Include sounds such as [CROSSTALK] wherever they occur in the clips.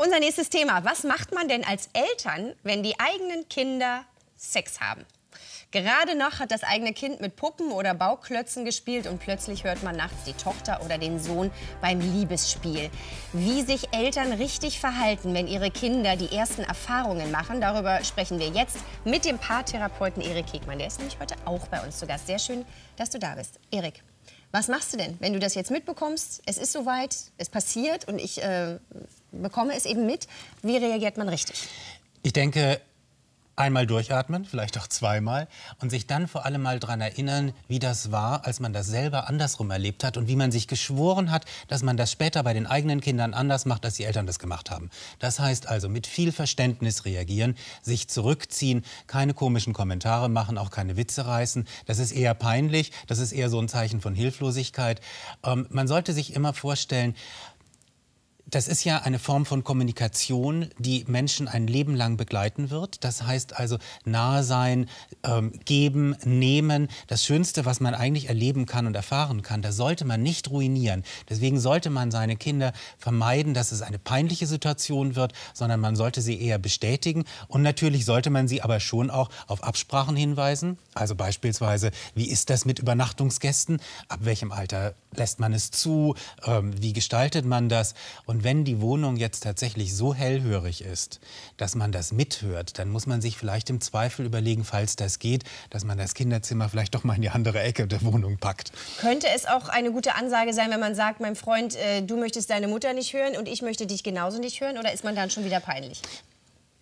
Unser nächstes Thema. Was macht man denn als Eltern, wenn die eigenen Kinder Sex haben? Gerade noch hat das eigene Kind mit Puppen oder Bauklötzen gespielt und plötzlich hört man nachts die Tochter oder den Sohn beim Liebesspiel. Wie sich Eltern richtig verhalten, wenn ihre Kinder die ersten Erfahrungen machen, darüber sprechen wir jetzt mit dem Paartherapeuten Erik Hegmann. Der ist nämlich heute auch bei uns zu Gast. Sehr schön, dass du da bist. Erik, was machst du denn, wenn du das jetzt mitbekommst? Es ist soweit, es passiert und ich äh, bekomme es eben mit. Wie reagiert man richtig? Ich denke, einmal durchatmen, vielleicht auch zweimal und sich dann vor allem mal daran erinnern, wie das war, als man das selber andersrum erlebt hat und wie man sich geschworen hat, dass man das später bei den eigenen Kindern anders macht, als die Eltern das gemacht haben. Das heißt also, mit viel Verständnis reagieren, sich zurückziehen, keine komischen Kommentare machen, auch keine Witze reißen. Das ist eher peinlich, das ist eher so ein Zeichen von Hilflosigkeit. Ähm, man sollte sich immer vorstellen, das ist ja eine Form von Kommunikation, die Menschen ein Leben lang begleiten wird. Das heißt also nahe sein, ähm, geben, nehmen. Das Schönste, was man eigentlich erleben kann und erfahren kann, das sollte man nicht ruinieren. Deswegen sollte man seine Kinder vermeiden, dass es eine peinliche Situation wird, sondern man sollte sie eher bestätigen. Und natürlich sollte man sie aber schon auch auf Absprachen hinweisen. Also beispielsweise, wie ist das mit Übernachtungsgästen? Ab welchem Alter lässt man es zu? Ähm, wie gestaltet man das? Und und wenn die Wohnung jetzt tatsächlich so hellhörig ist, dass man das mithört, dann muss man sich vielleicht im Zweifel überlegen, falls das geht, dass man das Kinderzimmer vielleicht doch mal in die andere Ecke der Wohnung packt. Könnte es auch eine gute Ansage sein, wenn man sagt, mein Freund, äh, du möchtest deine Mutter nicht hören und ich möchte dich genauso nicht hören? Oder ist man dann schon wieder peinlich?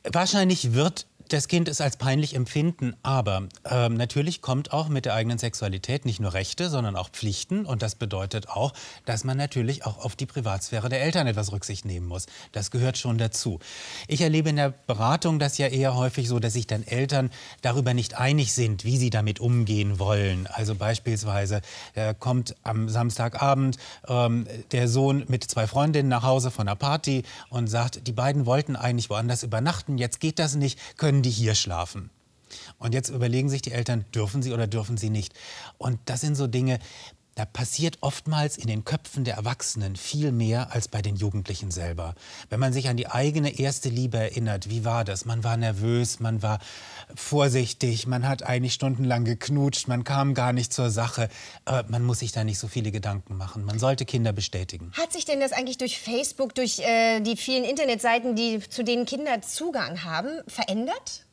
Wahrscheinlich wird das Kind es als peinlich empfinden, aber ähm, natürlich kommt auch mit der eigenen Sexualität nicht nur Rechte, sondern auch Pflichten. Und das bedeutet auch, dass man natürlich auch auf die Privatsphäre der Eltern etwas Rücksicht nehmen muss. Das gehört schon dazu. Ich erlebe in der Beratung das ja eher häufig so, dass sich dann Eltern darüber nicht einig sind, wie sie damit umgehen wollen. Also beispielsweise äh, kommt am Samstagabend ähm, der Sohn mit zwei Freundinnen nach Hause von einer Party und sagt, die beiden wollten eigentlich woanders übernachten, jetzt geht das nicht, können können die hier schlafen? Und jetzt überlegen sich die Eltern, dürfen sie oder dürfen sie nicht? Und das sind so Dinge, da passiert oftmals in den Köpfen der Erwachsenen viel mehr als bei den Jugendlichen selber. Wenn man sich an die eigene erste Liebe erinnert, wie war das? Man war nervös, man war vorsichtig, man hat eigentlich stundenlang geknutscht, man kam gar nicht zur Sache. Aber man muss sich da nicht so viele Gedanken machen. Man sollte Kinder bestätigen. Hat sich denn das eigentlich durch Facebook, durch äh, die vielen Internetseiten, die zu denen Kinder Zugang haben, verändert?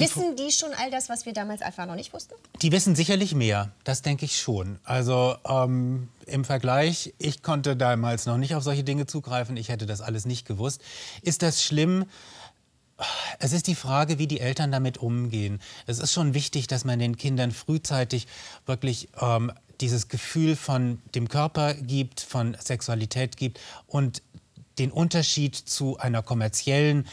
wissen die schon all das, was wir damals einfach noch nicht wussten? Die wissen sicherlich mehr, das denke ich schon. Also ähm, im Vergleich, ich konnte damals noch nicht auf solche Dinge zugreifen, ich hätte das alles nicht gewusst. Ist das schlimm? Es ist die Frage, wie die Eltern damit umgehen. Es ist schon wichtig, dass man den Kindern frühzeitig wirklich ähm, dieses Gefühl von dem Körper gibt, von Sexualität gibt und den Unterschied zu einer kommerziellen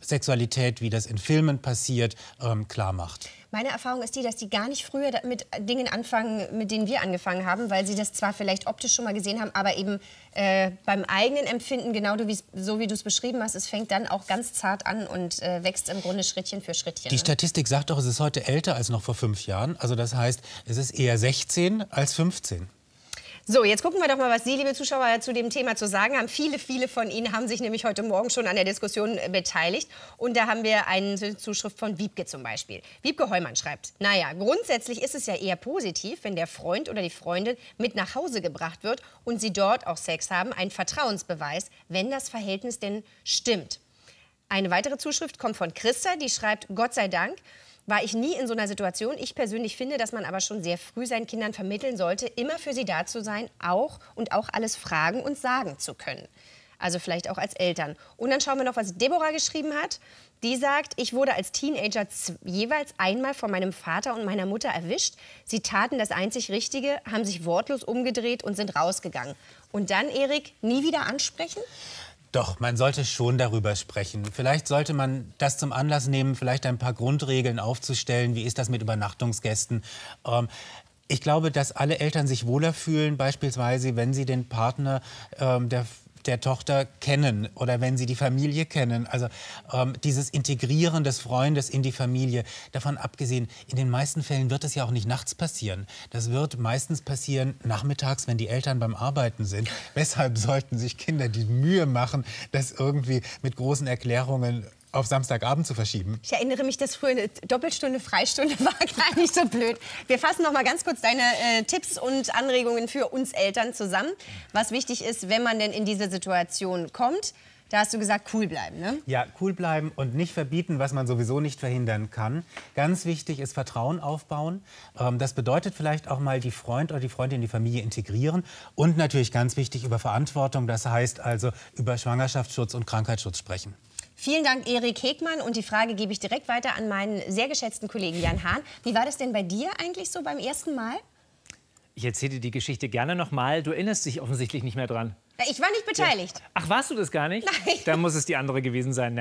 Sexualität, wie das in Filmen passiert, ähm, klar macht. Meine Erfahrung ist die, dass die gar nicht früher mit Dingen anfangen, mit denen wir angefangen haben, weil sie das zwar vielleicht optisch schon mal gesehen haben, aber eben äh, beim eigenen Empfinden, genau so wie du es beschrieben hast, es fängt dann auch ganz zart an und äh, wächst im Grunde Schrittchen für Schrittchen. Die ne? Statistik sagt doch, es ist heute älter als noch vor fünf Jahren. Also das heißt, es ist eher 16 als 15. So, jetzt gucken wir doch mal, was Sie, liebe Zuschauer, zu dem Thema zu sagen haben. Viele, viele von Ihnen haben sich nämlich heute Morgen schon an der Diskussion äh, beteiligt. Und da haben wir eine Zuschrift von Wiebke zum Beispiel. Wiebke Heumann schreibt, naja, grundsätzlich ist es ja eher positiv, wenn der Freund oder die Freundin mit nach Hause gebracht wird und sie dort auch Sex haben. Ein Vertrauensbeweis, wenn das Verhältnis denn stimmt. Eine weitere Zuschrift kommt von Christa, die schreibt, Gott sei Dank, war ich nie in so einer Situation. Ich persönlich finde, dass man aber schon sehr früh seinen Kindern vermitteln sollte, immer für sie da zu sein, auch und auch alles fragen und sagen zu können. Also vielleicht auch als Eltern. Und dann schauen wir noch, was Deborah geschrieben hat. Die sagt, ich wurde als Teenager jeweils einmal von meinem Vater und meiner Mutter erwischt. Sie taten das einzig Richtige, haben sich wortlos umgedreht und sind rausgegangen. Und dann, Erik, nie wieder ansprechen? Doch, man sollte schon darüber sprechen. Vielleicht sollte man das zum Anlass nehmen, vielleicht ein paar Grundregeln aufzustellen. Wie ist das mit Übernachtungsgästen? Ähm, ich glaube, dass alle Eltern sich wohler fühlen, beispielsweise wenn sie den Partner ähm, der der Tochter kennen oder wenn sie die Familie kennen. Also ähm, dieses Integrieren des Freundes in die Familie. Davon abgesehen, in den meisten Fällen wird das ja auch nicht nachts passieren. Das wird meistens passieren nachmittags, wenn die Eltern beim Arbeiten sind. Weshalb sollten sich Kinder die Mühe machen, das irgendwie mit großen Erklärungen auf Samstagabend zu verschieben. Ich erinnere mich, dass früher eine Doppelstunde Freistunde [LAUGHS] war gar nicht so blöd. Wir fassen noch mal ganz kurz deine äh, Tipps und Anregungen für uns Eltern zusammen. Was wichtig ist, wenn man denn in diese Situation kommt. Da hast du gesagt, cool bleiben, ne? Ja, cool bleiben und nicht verbieten, was man sowieso nicht verhindern kann. Ganz wichtig ist Vertrauen aufbauen. Ähm, das bedeutet vielleicht auch mal die Freund oder die Freundin, die Familie integrieren. Und natürlich ganz wichtig über Verantwortung, das heißt also über Schwangerschaftsschutz und Krankheitsschutz sprechen. Vielen Dank, Erik Hegmann. Und die Frage gebe ich direkt weiter an meinen sehr geschätzten Kollegen Jan Hahn. Wie war das denn bei dir eigentlich so beim ersten Mal? Ich erzähle dir die Geschichte gerne nochmal. Du erinnerst dich offensichtlich nicht mehr dran. Ich war nicht beteiligt. Ja. Ach, warst du das gar nicht? Nein. Dann muss es die andere gewesen sein.